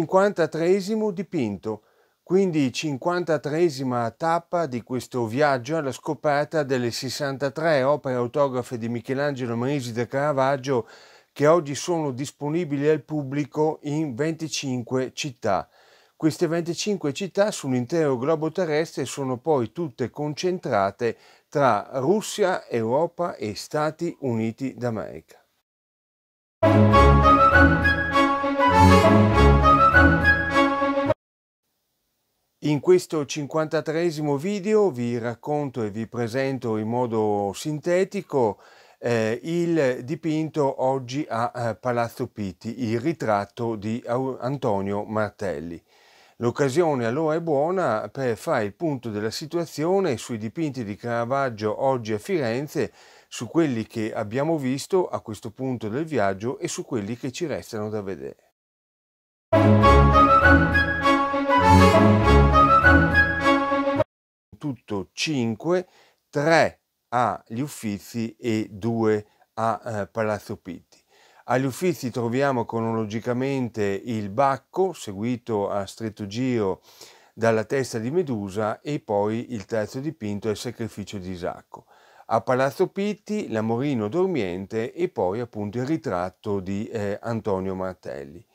53 dipinto, quindi 53 tappa di questo viaggio alla scoperta delle 63 opere autografe di Michelangelo Merisi da Caravaggio che oggi sono disponibili al pubblico in 25 città. Queste 25 città sull'intero globo terrestre sono poi tutte concentrate tra Russia, Europa e Stati Uniti d'America. In questo 53 video vi racconto e vi presento in modo sintetico eh, il dipinto oggi a eh, Palazzo Pitti, il ritratto di Antonio Martelli. L'occasione allora è buona per fare il punto della situazione sui dipinti di Caravaggio oggi a Firenze, su quelli che abbiamo visto a questo punto del viaggio e su quelli che ci restano da vedere. tutto 5, 3 agli Uffizi e 2 a eh, Palazzo Pitti. Agli Uffizi troviamo cronologicamente il Bacco, seguito a stretto giro dalla testa di Medusa e poi il terzo dipinto è il sacrificio di Isacco. A Palazzo Pitti, l'Amorino dormiente e poi appunto il ritratto di eh, Antonio Martelli.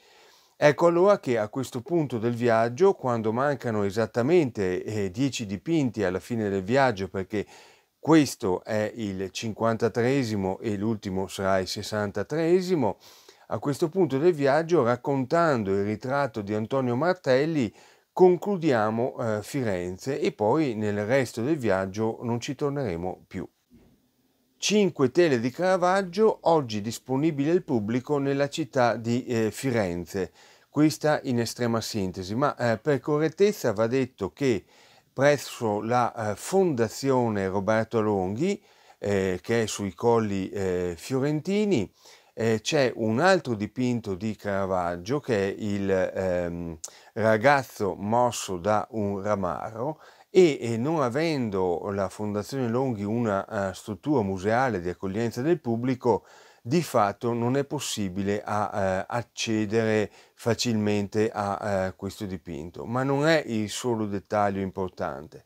Ecco allora che a questo punto del viaggio, quando mancano esattamente 10 eh, dipinti alla fine del viaggio, perché questo è il 53 e l'ultimo sarà il 63, a questo punto del viaggio, raccontando il ritratto di Antonio Martelli, concludiamo eh, Firenze e poi nel resto del viaggio non ci torneremo più. 5 tele di Caravaggio oggi disponibili al pubblico nella città di eh, Firenze. Questa in estrema sintesi, ma eh, per correttezza va detto che presso la eh, Fondazione Roberto Longhi, eh, che è sui colli eh, fiorentini, eh, c'è un altro dipinto di Caravaggio che è il ehm, ragazzo mosso da un ramaro e, non avendo la Fondazione Longhi una eh, struttura museale di accoglienza del pubblico, di fatto non è possibile a, uh, accedere facilmente a uh, questo dipinto. Ma non è il solo dettaglio importante.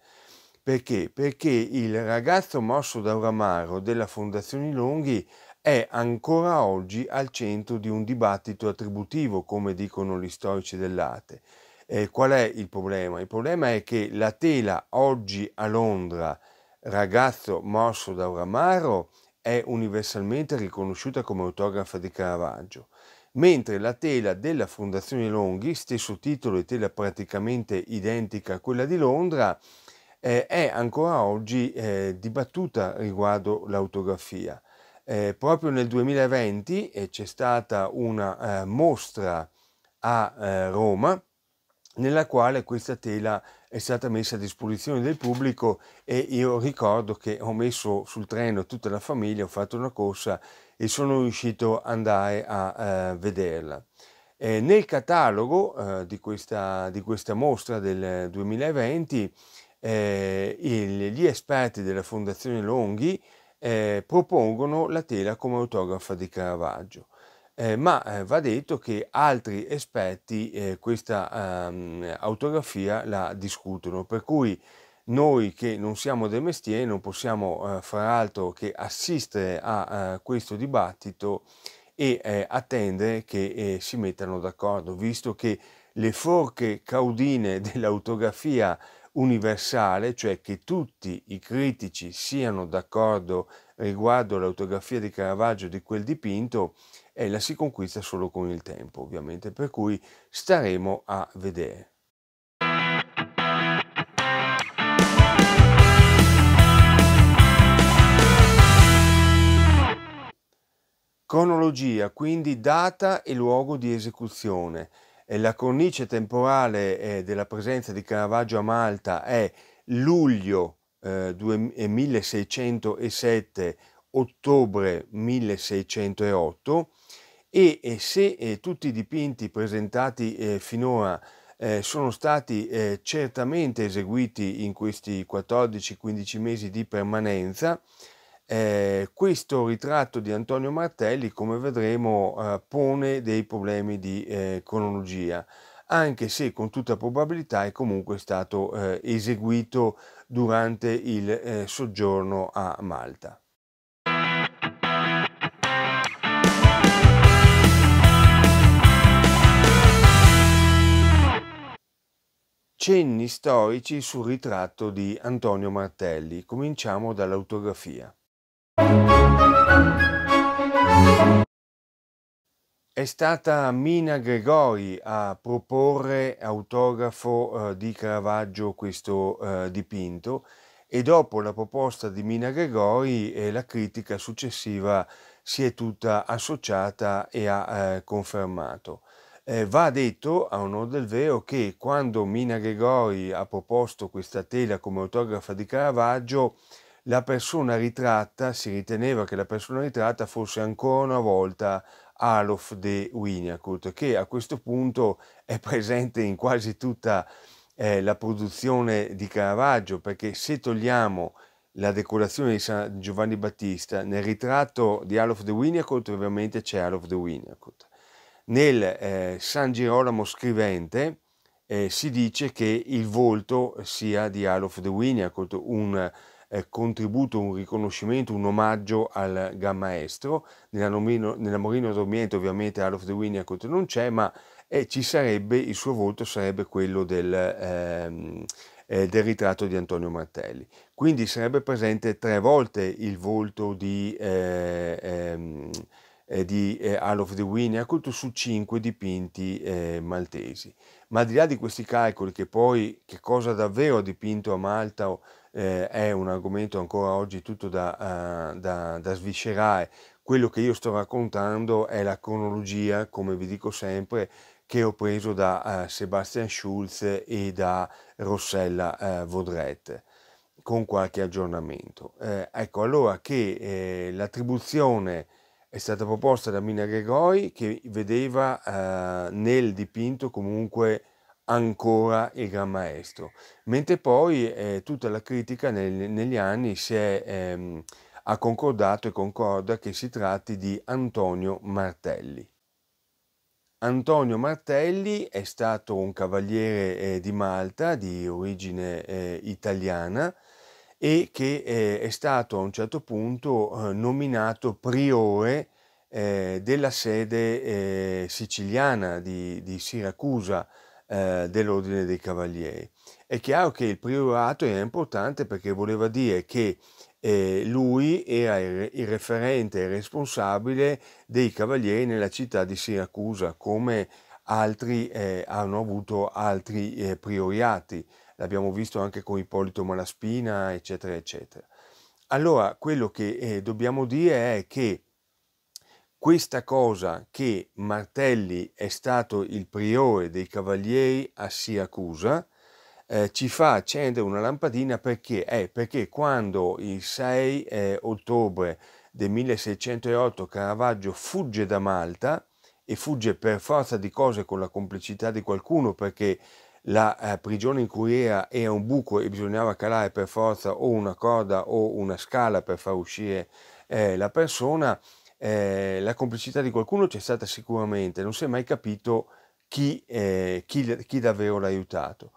Perché? Perché il ragazzo mosso da un ramaro della Fondazione Longhi è ancora oggi al centro di un dibattito attributivo, come dicono gli storici dell'arte, eh, qual è il problema? Il problema è che la tela oggi a Londra, ragazzo morso da un ramaro, è universalmente riconosciuta come autografa di Caravaggio, mentre la tela della Fondazione Longhi, stesso titolo e tela praticamente identica a quella di Londra, eh, è ancora oggi eh, dibattuta riguardo l'autografia. Eh, proprio nel 2020 eh, c'è stata una eh, mostra a Roma nella quale questa tela è stata messa a disposizione del pubblico e io ricordo che ho messo sul treno tutta la famiglia, ho fatto una corsa e sono riuscito ad andare a eh, vederla. Eh, nel catalogo eh, di, questa, di, questa, mostra del 2020 eh, il, gli esperti della Fondazione Longhi eh, propongono la tela come autografa di Caravaggio eh, ma eh, va detto che altri esperti eh, questa ehm, autografia la discutono, per cui noi che non siamo del mestiere non possiamo eh, far altro che assistere a, a eh, questo dibattito e eh, attendere che si mettano d'accordo, visto che le forche caudine dell'autografia universale, cioè che tutti i critici siano d'accordo riguardo l'autografia di Caravaggio di quel dipinto, e la si conquista solo con il tempo, ovviamente, per cui staremo a vedere. Cronologia, quindi data e luogo di esecuzione. La cornice temporale eh, della presenza di Caravaggio a Malta è luglio 1607, eh, eh, ottobre 1608 e, e se eh, tutti i dipinti presentati eh, finora eh, sono stati eh, certamente eseguiti in questi 14-15 mesi di permanenza. Eh, questo ritratto di Antonio Martelli, come vedremo, eh, pone dei problemi di eh, cronologia, anche se con tutta probabilità è comunque stato eh, eseguito durante il soggiorno a Malta. Cenni storici sul ritratto di Antonio Martelli. Cominciamo dall'autografia. È stata Mina Gregori a proporre autografo eh, di Caravaggio questo eh, dipinto e dopo la proposta di Mina Gregori eh, la critica successiva si è tutta associata e ha eh, confermato. Eh, va detto a onore del vero che quando Mina Gregori ha proposto questa tela come autografa di Caravaggio, la persona ritratta, si riteneva che la persona ritratta fosse ancora una volta Alof de Winnicott, che a questo punto è presente in quasi tutta eh, la produzione di Caravaggio, perché se togliamo la decorazione di San Giovanni Battista, nel ritratto di Alof de Winnicott ovviamente c'è Alof de Winnicott. Nel eh, San Gerolamo scrivente eh, si dice che il volto sia di Alof de Winnicott, un eh, contributo, un riconoscimento, un omaggio al Gran Maestro. Nella, nomino, Morino Dormiente ovviamente Alof de Winnicott non c'è, ma eh, ci sarebbe, il suo volto sarebbe quello del... Ehm, eh, del ritratto di Antonio Martelli. Quindi sarebbe presente tre volte il volto di eh, ehm, eh, di eh, Isle of the Wind e ha colto su cinque dipinti eh, maltesi. Ma al di là di questi calcoli, che poi che cosa davvero ha dipinto a Malta eh, è un argomento ancora oggi tutto da, uh, da, da sviscerare, quello che io sto raccontando è la cronologia, come vi dico sempre, che ho preso da uh, Sebastian Schulz e da Rossella uh, Vaudrette con qualche aggiornamento. Eh, ecco allora che eh, l'attribuzione è stata proposta da Mina Gregori che vedeva eh, nel dipinto comunque ancora il Gran Maestro, mentre poi eh, tutta la critica nel, negli anni è, ehm, ha concordato e concorda che si tratti di Antonio Martelli. Antonio Martelli è stato un cavaliere eh, di Malta di origine eh, italiana, e che eh, è stato a un certo punto eh, nominato priore eh, della sede eh, siciliana di, di Siracusa eh, dell'Ordine dei Cavalieri. È chiaro che il priorato era importante perché voleva dire che eh, lui era il, referente e responsabile dei cavalieri nella città di Siracusa, come altri eh, hanno avuto altri eh, prioriati l'abbiamo visto anche con Ippolito Malaspina, eccetera, eccetera. Allora, quello che eh, dobbiamo dire è che questa cosa che Martelli è stato il priore dei cavalieri a Siracusa eh, ci fa accendere una lampadina perché? Eh, perché quando il 6 eh, ottobre del 1608 Caravaggio fugge da Malta e fugge per forza di cose con la complicità di qualcuno perché la eh, prigione in cui era era un buco e bisognava calare per forza o una corda o una scala per far uscire eh, la persona, eh, la complicità di qualcuno c'è stata sicuramente, non si è mai capito chi, eh, chi, chi davvero l'ha aiutato.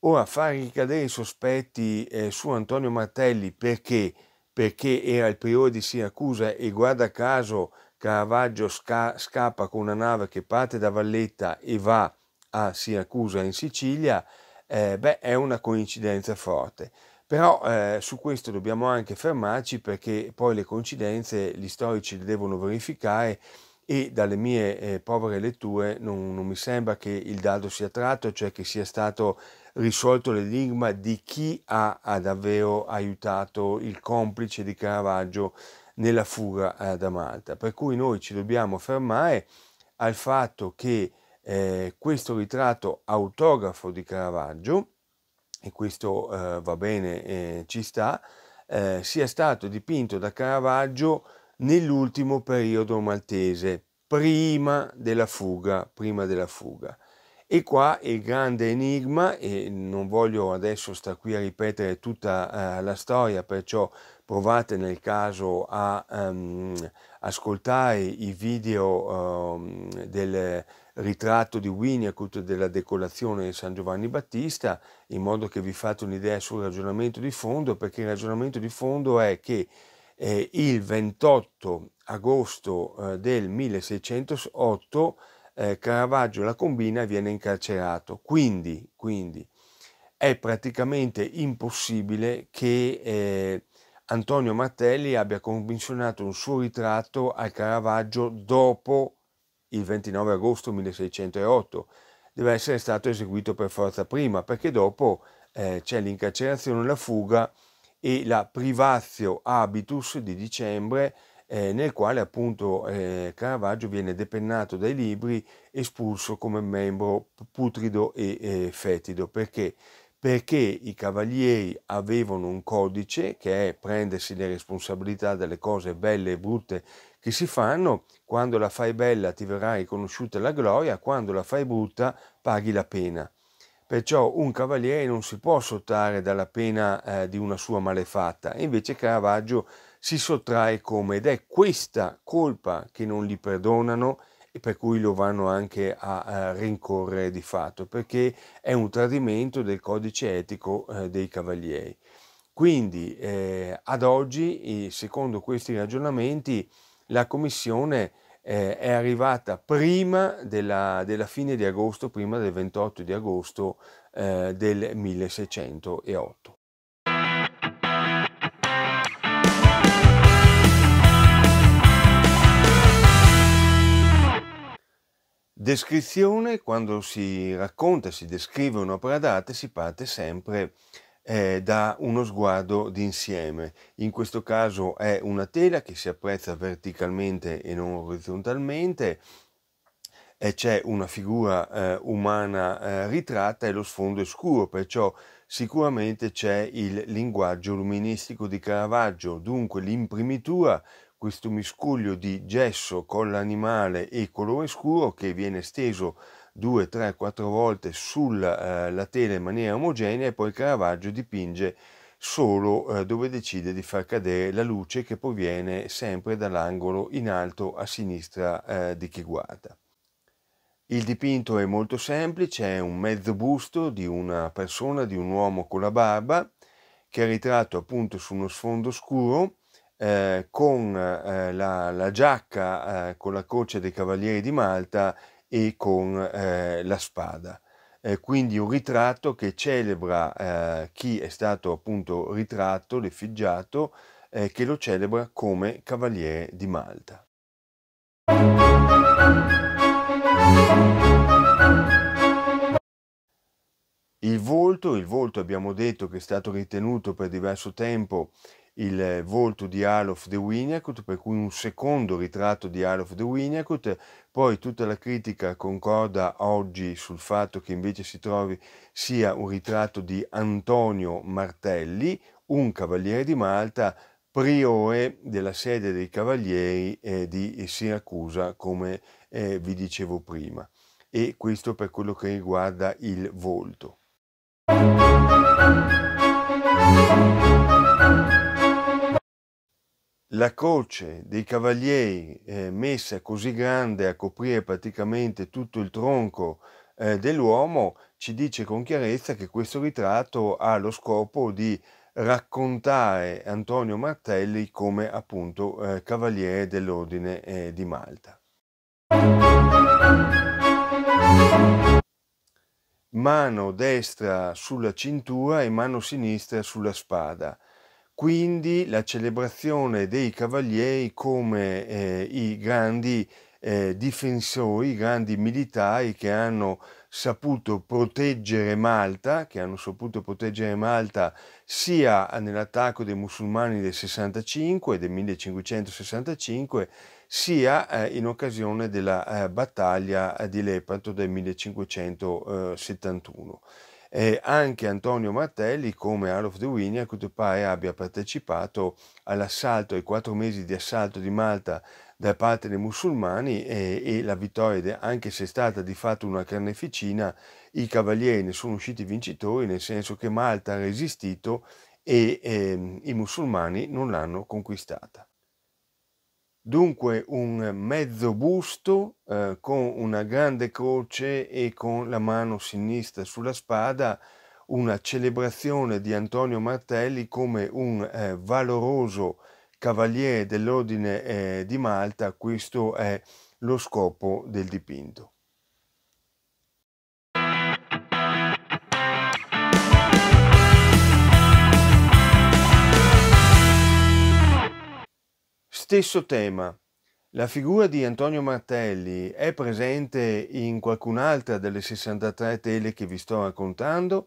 Ora, far ricadere i sospetti eh, su Antonio Martelli perché? Perché era il priore di Siracusa e guarda caso Caravaggio sca- scappa con una nave che parte da Valletta e va a a Siracusa in Sicilia, eh, beh, è una coincidenza forte. Però eh, su questo dobbiamo anche fermarci perché poi le coincidenze gli storici le devono verificare e dalle mie eh, povere letture non, non, mi sembra che il dado sia tratto, cioè che sia stato risolto l'enigma di chi ha, ha davvero aiutato il complice di Caravaggio nella fuga eh, da Malta. Per cui noi ci dobbiamo fermare al fatto che eh, questo ritratto autografo di Caravaggio, e questo eh, va bene, eh, ci sta, eh, sia stato dipinto da Caravaggio nell'ultimo periodo maltese, prima della fuga, prima della fuga. E qua il grande enigma, e non voglio adesso sta qui a ripetere tutta eh, la storia, perciò provate nel caso a um, ascoltare i video um, del ritratto di Winniacut della decolazione di San Giovanni Battista in modo che vi fate un'idea sul ragionamento di fondo perché il ragionamento di fondo è che eh, il 28 agosto eh, del 1608 eh, Caravaggio la combina e viene incarcerato quindi, quindi è praticamente impossibile che eh, Antonio Martelli abbia commissionato un suo ritratto al Caravaggio dopo il 29 agosto 1608. Deve essere stato eseguito per forza prima, perché dopo eh, c'è l'incarcerazione, la fuga e la privatio habitus di dicembre, eh, nel quale appunto eh, Caravaggio viene depennato dai libri, espulso come membro putrido e eh, fetido, perché perché i cavalieri avevano un codice che è prendersi le responsabilità delle cose belle e brutte che si fanno, quando la fai bella ti verrà riconosciuta la gloria, quando la fai brutta paghi la pena. Perciò un cavaliere non si può sottare dalla pena eh, di una sua malefatta, invece Caravaggio si sottrae come ed è questa colpa che non gli perdonano per cui lo vanno anche a, a eh, rincorrere di fatto, perché è un tradimento del codice etico eh, dei cavalieri. Quindi eh, ad oggi, secondo questi ragionamenti, la Commissione eh, è arrivata prima della, della, fine di agosto, prima del 28 di agosto eh, del 1608. Descrizione, quando si racconta, si descrive un'opera d'arte, si parte sempre eh, da uno sguardo d'insieme. In questo caso è una tela che si apprezza verticalmente e non orizzontalmente, e eh, c'è una figura eh, umana eh, ritratta e lo sfondo è scuro, perciò sicuramente c'è il linguaggio luministico di Caravaggio, dunque l'imprimitura questo miscuglio di gesso con l'animale e colore scuro che viene steso 2, 3, 4 volte sulla eh, tela in maniera omogenea e poi Caravaggio dipinge solo eh, dove decide di far cadere la luce che proviene sempre dall'angolo in alto a sinistra eh, di chi guarda. Il dipinto è molto semplice, è un mezzo busto di una persona, di un uomo con la barba, che è ritratto appunto su uno sfondo scuro, eh, con eh, la, la, giacca eh, con la croce dei Cavalieri di Malta e con eh, la spada. Eh, quindi un ritratto che celebra eh, chi è stato appunto ritratto, l'effigiato, che lo celebra come Cavaliere di Malta. Il volto, il volto abbiamo detto che è stato ritenuto per diverso tempo il volto di Isle of the Winnicott, per cui un secondo ritratto di Isle of the Winnicott, poi tutta la critica concorda oggi sul fatto che invece si trovi sia un ritratto di Antonio Martelli, un cavaliere di Malta, priore della sede dei cavalieri eh, di Siracusa, come eh, vi dicevo prima. E questo per quello che riguarda il volto. la croce dei cavalieri eh, messa così grande a coprire praticamente tutto il tronco eh, dell'uomo ci dice con chiarezza che questo ritratto ha lo scopo di raccontare Antonio Martelli come appunto eh, cavaliere dell'ordine eh, di Malta. Mano destra sulla cintura e mano sinistra sulla spada. Quindi la celebrazione dei cavalieri come eh, i grandi eh, difensori, i grandi militari che hanno saputo proteggere Malta, che hanno saputo proteggere Malta sia nell'attacco dei musulmani del 65, del 1565, sia eh, in occasione della eh, battaglia di Lepanto del 1571 eh, anche Antonio Martelli come All of the Winnie a quanto pare abbia partecipato all'assalto, ai quattro mesi di assalto di Malta da parte dei musulmani e, e la vittoria, anche se è stata di fatto una carneficina, i cavalieri ne sono usciti vincitori nel senso che Malta ha resistito e eh, i musulmani non l'hanno conquistata. Dunque un mezzo busto eh, con una grande croce e con la mano sinistra sulla spada, una celebrazione di Antonio Martelli come un eh, valoroso cavaliere dell'ordine eh, di Malta, questo è lo scopo del dipinto. Stesso tema. La figura di Antonio Martelli è presente in qualcun'altra delle 63 tele che vi sto raccontando?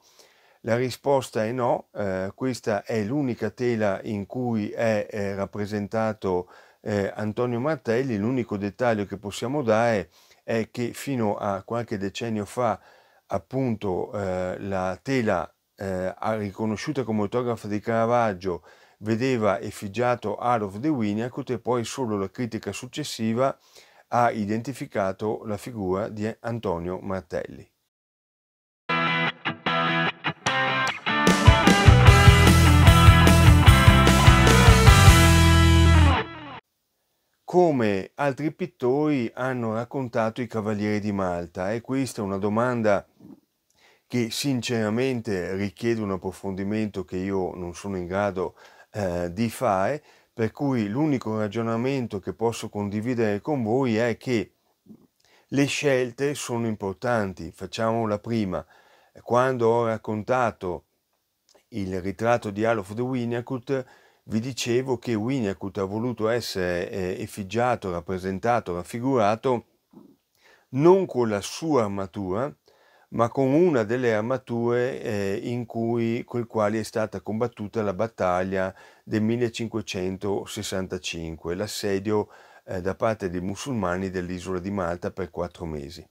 La risposta è no, eh, questa è l'unica tela in cui è, è eh, rappresentato eh, Antonio Martelli, l'unico dettaglio che possiamo dare è che fino a qualche decennio fa appunto eh, la tela eh, riconosciuta come autografa di Caravaggio vedeva effigiato Art of the Winniacott e poi solo la critica successiva ha identificato la figura di Antonio Martelli. Come altri pittori hanno raccontato i Cavalieri di Malta e questa è una domanda che sinceramente richiede un approfondimento che io non sono in grado di eh, DeFi, per cui l'unico ragionamento che posso condividere con voi è che le scelte sono importanti. Facciamo la prima. Quando ho raccontato il ritratto di of the Winnicott, vi dicevo che Winnicott ha voluto essere eh, effigiato, rappresentato, raffigurato non con la sua armatura, ma con una delle armature eh, in cui, con quali è stata combattuta la battaglia del 1565, l'assedio eh, da parte dei musulmani dell'isola di Malta per quattro mesi.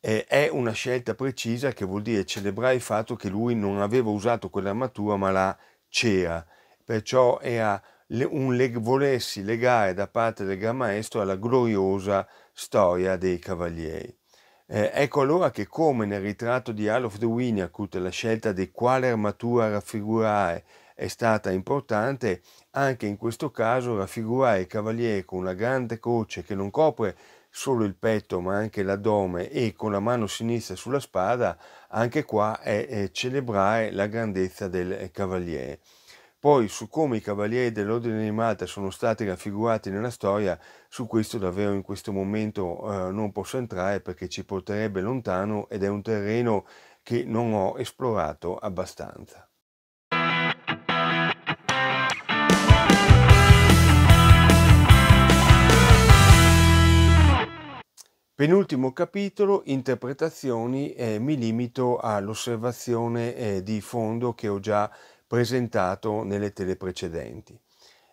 Eh, è una scelta precisa che vuol dire celebrare il fatto che lui non aveva usato quell'armatura ma la c'era, perciò era un le- volessi legare da parte del Gran Maestro alla gloriosa storia dei cavalieri. Eh, ecco allora che come nel ritratto di Hall of the Winnicott la scelta di quale armatura raffigurare è stata importante, anche in questo caso raffigurare il cavaliere con una grande croce che non copre solo il petto ma anche l'addome e con la mano sinistra sulla spada, anche qua è, è celebrare la grandezza del eh, cavaliere. Poi su come i cavalieri dell'ordine di Malta sono stati raffigurati nella storia, su questo davvero in questo momento eh, non posso entrare perché ci porterebbe lontano ed è un terreno che non ho esplorato abbastanza. Penultimo capitolo, interpretazioni, eh, mi limito all'osservazione eh, di fondo che ho già presentato nelle tele precedenti.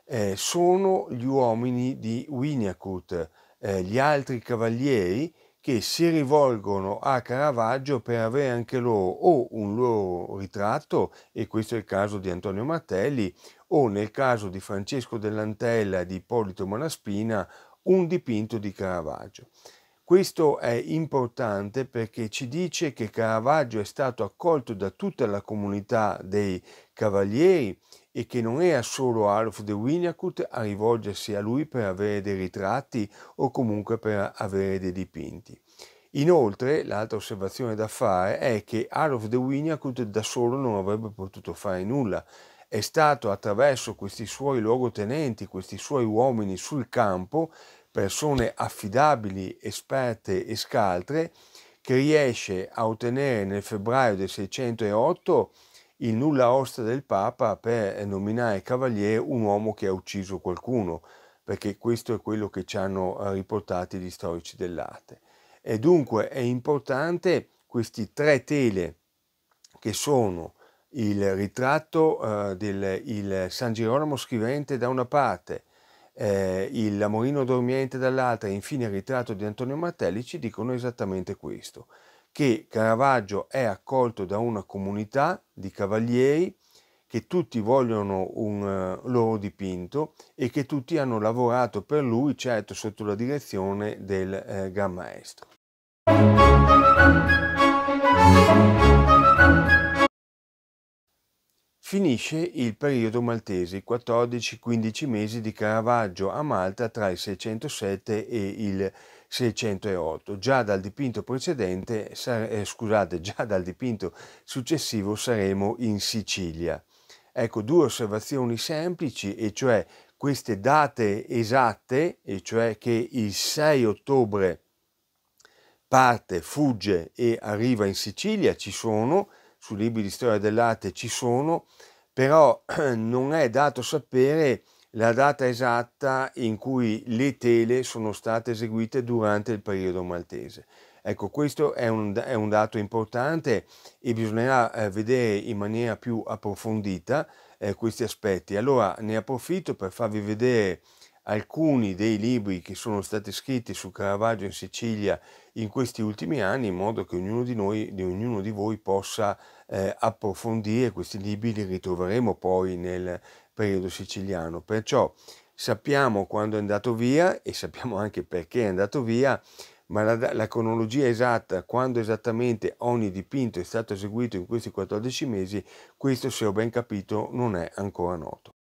Eh, sono gli uomini di Winiacut, eh, gli altri cavalieri che si rivolgono a Caravaggio per avere anche loro o un loro ritratto, e questo è il caso di Antonio Martelli, o nel caso di Francesco Dell'Antella e di Ippolito Malaspina, un dipinto di Caravaggio. Questo è importante perché ci dice che Caravaggio è stato accolto da tutta la comunità dei cavalieri e che non era solo Alf de Winnicott a rivolgersi a lui per avere dei ritratti o comunque per avere dei dipinti. Inoltre, l'altra osservazione da fare è che Alf de Winnicott da solo non avrebbe potuto fare nulla. È stato attraverso questi suoi luogotenenti, questi suoi uomini sul campo, persone affidabili, esperte e scaltre, che riesce a ottenere nel febbraio del 608 il nulla osta del Papa per nominare cavaliere un uomo che ha ucciso qualcuno, perché questo è quello che ci hanno eh, riportati gli storici dell'arte. E dunque è importante questi tre tele che sono il ritratto eh, del San Girolamo scrivente da una parte, eh, il Lamorino dormiente dall'altra e infine il ritratto di Antonio Martelli ci dicono esattamente questo, che Caravaggio è accolto da una comunità di cavalieri che tutti vogliono un uh, loro dipinto e che tutti hanno lavorato per lui, certo sotto la direzione del eh, Gran Maestro. Finisce il periodo maltese, 14-15 mesi di Caravaggio a Malta tra il 607 e il 608. Già dal dipinto precedente, eh, scusate, già dal dipinto successivo saremo in Sicilia. Ecco due osservazioni semplici, e cioè queste date esatte, e cioè che il 6 ottobre parte, fugge e arriva in Sicilia, ci sono, su libri di storia dell'arte ci sono, però non è dato sapere la data esatta in cui le tele sono state eseguite durante il periodo maltese. Ecco, questo è un, è un dato importante e bisognerà eh, vedere in maniera più approfondita eh, questi aspetti. Allora ne approfitto per farvi vedere alcuni dei libri che sono stati scritti su Caravaggio in Sicilia in questi ultimi anni in modo che ognuno di noi, di ognuno di voi possa eh, approfondire questi libri, li ritroveremo poi nel periodo siciliano. Perciò sappiamo quando è andato via e sappiamo anche perché è andato via, ma la, la cronologia esatta, quando esattamente ogni dipinto è stato eseguito in questi 14 mesi, questo se ho ben capito non è ancora noto.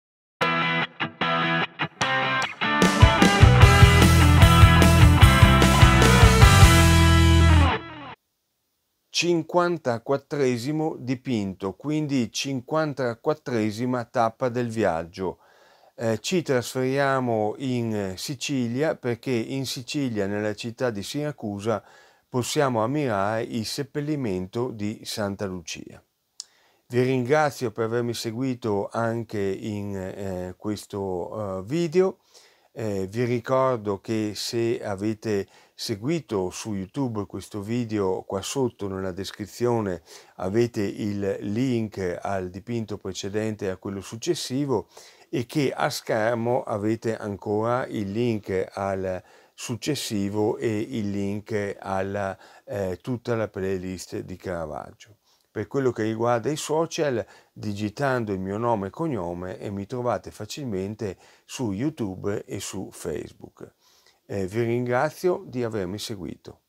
54 dipinto, quindi 54 tappa del viaggio. Eh, ci trasferiamo in Sicilia perché in Sicilia, nella città di Siracusa, possiamo ammirare il seppellimento di Santa Lucia. Vi ringrazio per avermi seguito anche in eh, questo uh, video. Eh, vi ricordo che se avete seguito su YouTube questo video, qua sotto nella descrizione avete il link al dipinto precedente e a quello successivo e che a schermo avete ancora il link al successivo e il link alla eh, tutta la playlist di Caravaggio. Per quello che riguarda i social, digitando il mio nome e cognome e eh, mi trovate facilmente su YouTube e su Facebook. Eh, vi ringrazio di avermi seguito.